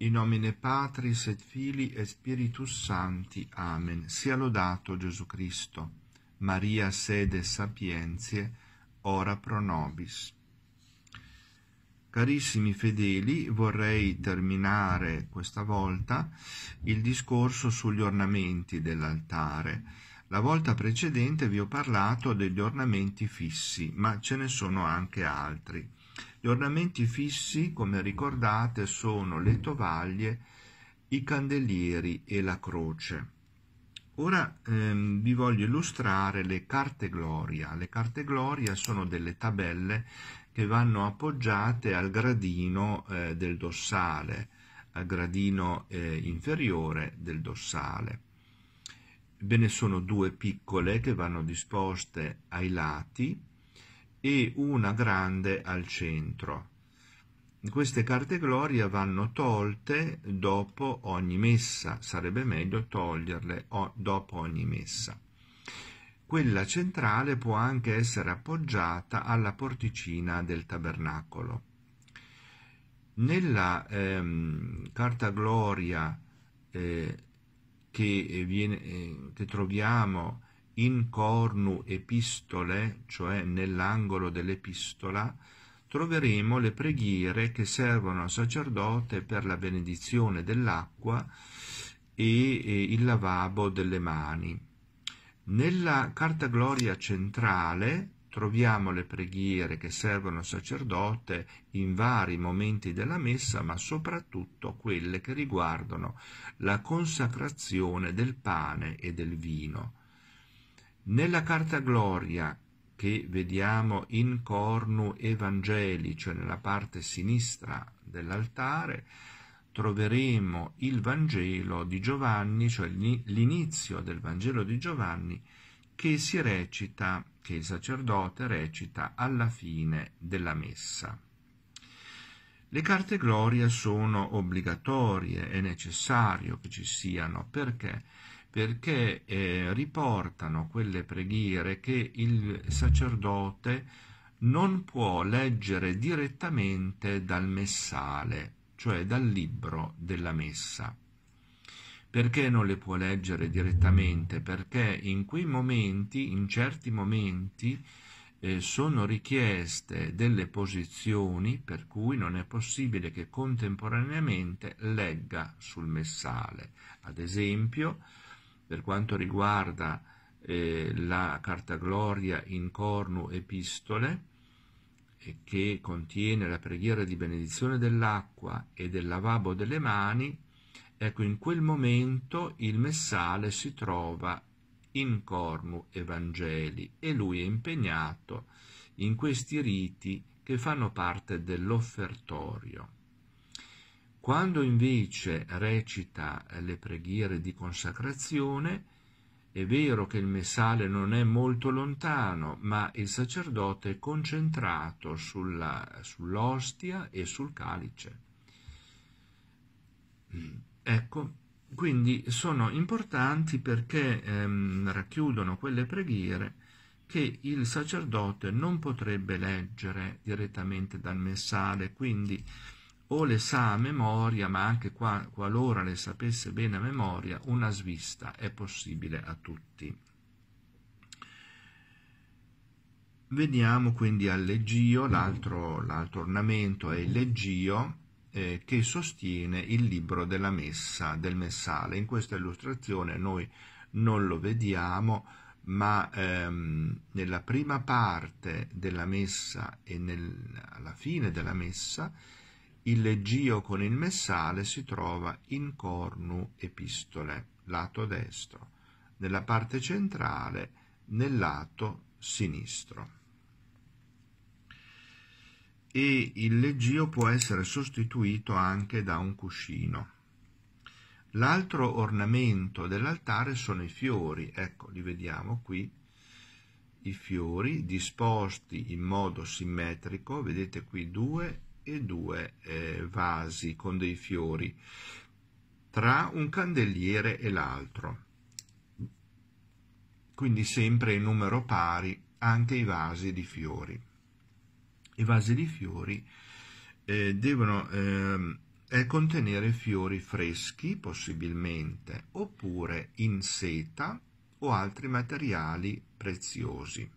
In nomine Patris et Fili e Spiritus Santi. Amen. Sia lodato Gesù Cristo. Maria sede sapientie, ora pro nobis. Carissimi fedeli, vorrei terminare questa volta il discorso sugli ornamenti dell'altare. La volta precedente vi ho parlato degli ornamenti fissi, ma ce ne sono anche altri. Gli ornamenti fissi, come ricordate, sono le tovaglie, i candelieri e la croce. Ora ehm, vi voglio illustrare le carte gloria. Le carte gloria sono delle tabelle che vanno appoggiate al gradino eh, del dorsale, al gradino eh, inferiore del dorsale. Ve ne sono due piccole che vanno disposte ai lati e una grande al centro. Queste carte gloria vanno tolte dopo ogni messa, sarebbe meglio toglierle dopo ogni messa. Quella centrale può anche essere appoggiata alla porticina del tabernacolo. Nella ehm, carta gloria eh, che, viene, eh, che troviamo in cornu epistole, cioè nell'angolo dell'epistola, troveremo le preghiere che servono al sacerdote per la benedizione dell'acqua e il lavabo delle mani. Nella carta gloria centrale troviamo le preghiere che servono al sacerdote in vari momenti della messa, ma soprattutto quelle che riguardano la consacrazione del pane e del vino. Nella carta Gloria, che vediamo in cornu evangeli, cioè nella parte sinistra dell'altare, troveremo il Vangelo di Giovanni, cioè l'inizio del Vangelo di Giovanni, che si recita, che il sacerdote recita alla fine della messa. Le carte gloria sono obbligatorie, è necessario che ci siano, perché? perché eh, riportano quelle preghiere che il sacerdote non può leggere direttamente dal messale, cioè dal libro della messa. Perché non le può leggere direttamente? Perché in quei momenti, in certi momenti, eh, sono richieste delle posizioni per cui non è possibile che contemporaneamente legga sul messale. Ad esempio, per quanto riguarda eh, la carta gloria in cornu epistole, eh, che contiene la preghiera di benedizione dell'acqua e del lavabo delle mani, ecco in quel momento il messale si trova in cornu evangeli e lui è impegnato in questi riti che fanno parte dell'offertorio. Quando invece recita le preghiere di consacrazione, è vero che il messale non è molto lontano, ma il sacerdote è concentrato sulla, sull'ostia e sul calice. Mm, ecco, quindi sono importanti perché ehm, racchiudono quelle preghiere che il sacerdote non potrebbe leggere direttamente dal messale, quindi o le sa a memoria, ma anche qua, qualora le sapesse bene a memoria, una svista è possibile a tutti. Veniamo quindi al leggio, l'altro, ornamento è il leggio eh, che sostiene il libro della messa, del messale. In questa illustrazione noi non lo vediamo, ma ehm, nella prima parte della messa e nel, alla fine della messa il leggio con il messale si trova in Cornu Epistole, lato destro, nella parte centrale, nel lato sinistro. E il leggio può essere sostituito anche da un cuscino. L'altro ornamento dell'altare sono i fiori, ecco, li vediamo qui, i fiori disposti in modo simmetrico, vedete qui due e due eh, vasi con dei fiori tra un candeliere e l'altro. Quindi sempre in numero pari anche i vasi di fiori. I vasi di fiori eh, devono ehm, eh, contenere fiori freschi, possibilmente, oppure in seta o altri materiali preziosi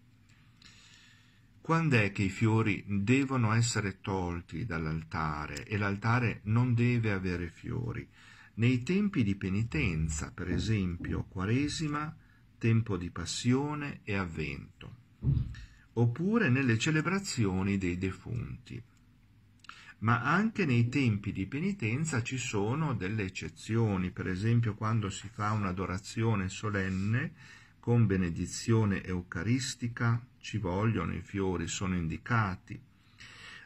quando è che i fiori devono essere tolti dall'altare e l'altare non deve avere fiori? Nei tempi di penitenza, per esempio Quaresima, tempo di passione e avvento, oppure nelle celebrazioni dei defunti. Ma anche nei tempi di penitenza ci sono delle eccezioni, per esempio quando si fa un'adorazione solenne con benedizione eucaristica, ci vogliono i fiori, sono indicati.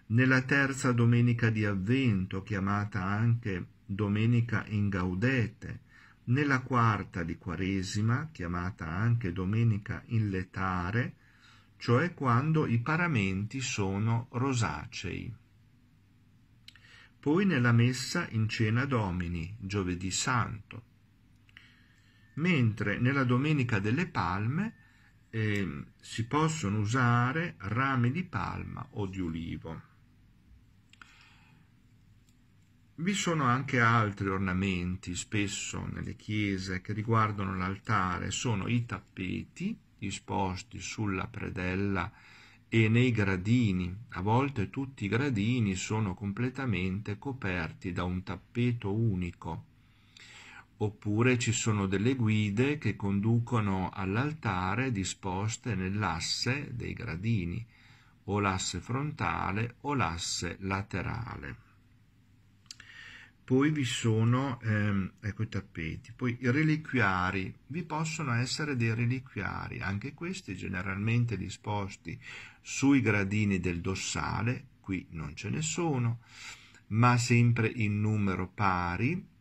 Nella terza domenica di avvento, chiamata anche domenica in gaudete, nella quarta di quaresima, chiamata anche domenica in letare, cioè quando i paramenti sono rosacei. Poi nella messa in cena domini, giovedì santo. Mentre nella domenica delle palme eh, si possono usare rami di palma o di ulivo. Vi sono anche altri ornamenti, spesso nelle chiese, che riguardano l'altare, sono i tappeti disposti sulla predella e nei gradini. A volte tutti i gradini sono completamente coperti da un tappeto unico oppure ci sono delle guide che conducono all'altare disposte nell'asse dei gradini o l'asse frontale o l'asse laterale. Poi vi sono, ehm, ecco i tappeti, poi i reliquiari, vi possono essere dei reliquiari, anche questi generalmente disposti sui gradini del dossale, qui non ce ne sono, ma sempre in numero pari,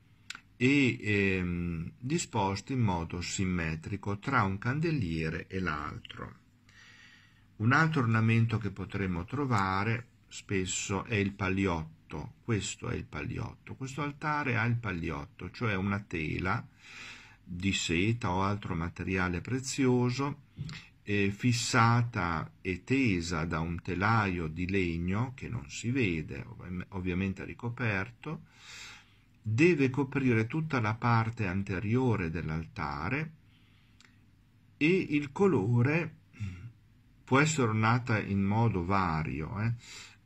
e ehm, disposti in modo simmetrico tra un candeliere e l'altro. Un altro ornamento che potremmo trovare spesso è il pagliotto. Questo è il pagliotto. Questo altare ha il pagliotto, cioè una tela di seta o altro materiale prezioso eh, fissata e tesa da un telaio di legno che non si vede, ovviamente ricoperto, deve coprire tutta la parte anteriore dell'altare e il colore può essere ornata in modo vario. Eh?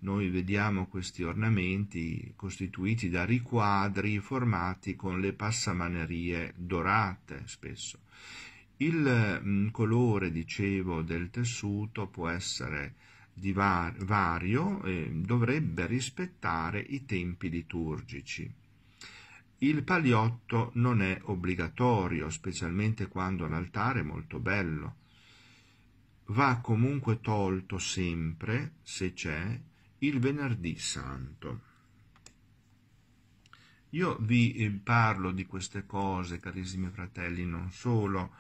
Noi vediamo questi ornamenti costituiti da riquadri formati con le passamanerie dorate spesso. Il mm, colore, dicevo, del tessuto può essere di var- vario e dovrebbe rispettare i tempi liturgici. Il paliotto non è obbligatorio, specialmente quando l'altare è molto bello. Va comunque tolto sempre, se c'è, il venerdì santo. Io vi eh, parlo di queste cose, carissimi fratelli, non solo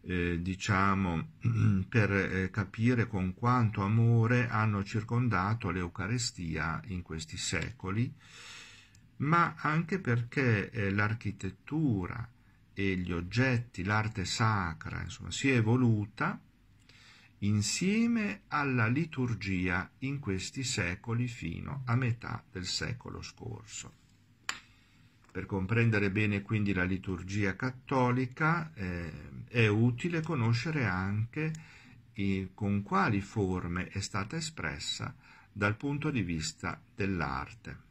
eh, diciamo per eh, capire con quanto amore hanno circondato l'Eucarestia in questi secoli ma anche perché eh, l'architettura e gli oggetti, l'arte sacra, insomma, si è evoluta insieme alla liturgia in questi secoli fino a metà del secolo scorso. Per comprendere bene quindi la liturgia cattolica eh, è utile conoscere anche eh, con quali forme è stata espressa dal punto di vista dell'arte.